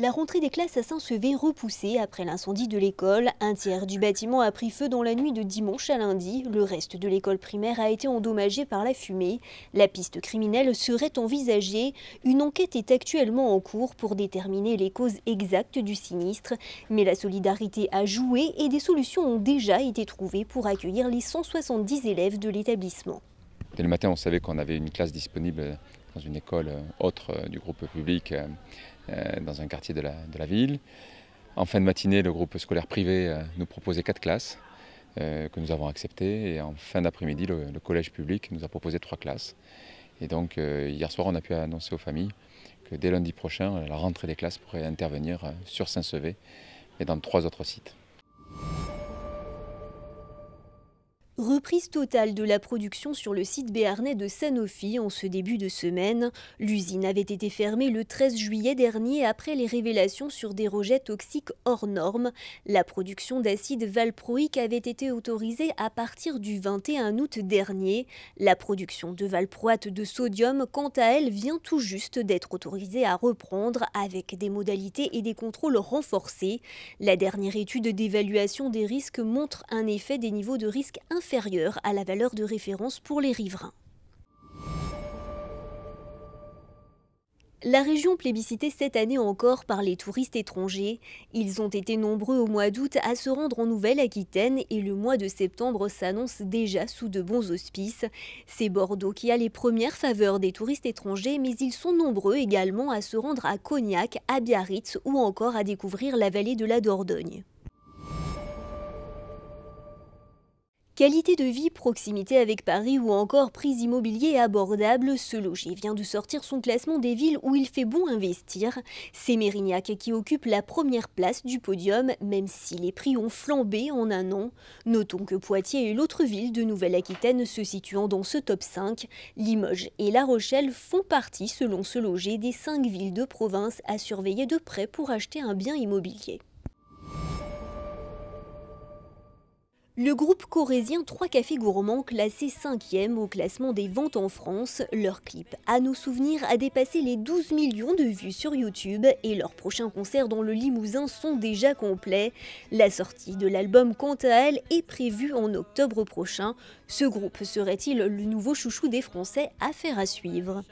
La rentrée des classes à Saint-Sevé repoussée après l'incendie de l'école. Un tiers du bâtiment a pris feu dans la nuit de dimanche à lundi. Le reste de l'école primaire a été endommagé par la fumée. La piste criminelle serait envisagée. Une enquête est actuellement en cours pour déterminer les causes exactes du sinistre. Mais la solidarité a joué et des solutions ont déjà été trouvées pour accueillir les 170 élèves de l'établissement. Dès le matin, on savait qu'on avait une classe disponible dans une école euh, autre euh, du groupe public euh, dans un quartier de la, ville. En fin de matinée, le groupe scolaire privé nous proposait quatre classes que nous avons acceptées. Et en fin d'après-midi, le, collège public nous a proposé trois classes. Et donc, hier soir, on a pu annoncer aux familles que dès lundi prochain, la rentrée des classes pourrait intervenir sur Saint-Sevé et dans trois autres sites. Reprise totale de la production sur le site béarnais de Sanofi en ce début de semaine. L'usine avait été fermée le 13 juillet dernier après les révélations sur des rejets toxiques hors normes. La production d'acide valproïque avait été autorisée à partir du 21 août dernier. La production de valproate de sodium, quant à elle, vient tout juste d'être autorisée à reprendre avec des modalités et des contrôles renforcés. La dernière étude d'évaluation des risques montre un effet des niveaux de risque inférieurs à la valeur de référence pour les riverains. La région plébiscitée cette année encore par les touristes étrangers, ils ont été nombreux au mois d'août à se rendre en Nouvelle-Aquitaine et le mois de septembre s'annonce déjà sous de bons auspices. C'est Bordeaux qui a les premières faveurs des touristes étrangers, mais ils sont nombreux également à se rendre à Cognac, à Biarritz ou encore à découvrir la vallée de la Dordogne. Qualité de vie, proximité avec Paris ou encore prix immobilier abordable, ce loger vient de sortir son classement des villes où il fait bon investir. C'est Mérignac qui occupe la première place du podium, même si les prix ont flambé en un an. Notons que Poitiers et l'autre ville de Nouvelle-Aquitaine se situant dans ce top 5, Limoges et La Rochelle font partie, selon ce loger, des cinq villes de province à surveiller de près pour acheter un bien immobilier. Le groupe corésien 3 Cafés Gourmands, classé 5e au classement des ventes en France, leur clip À nos souvenirs a dépassé les 12 millions de vues sur YouTube et leurs prochains concerts dans le Limousin sont déjà complets. La sortie de l'album, quant à elle, est prévue en octobre prochain. Ce groupe serait-il le nouveau chouchou des Français à faire à suivre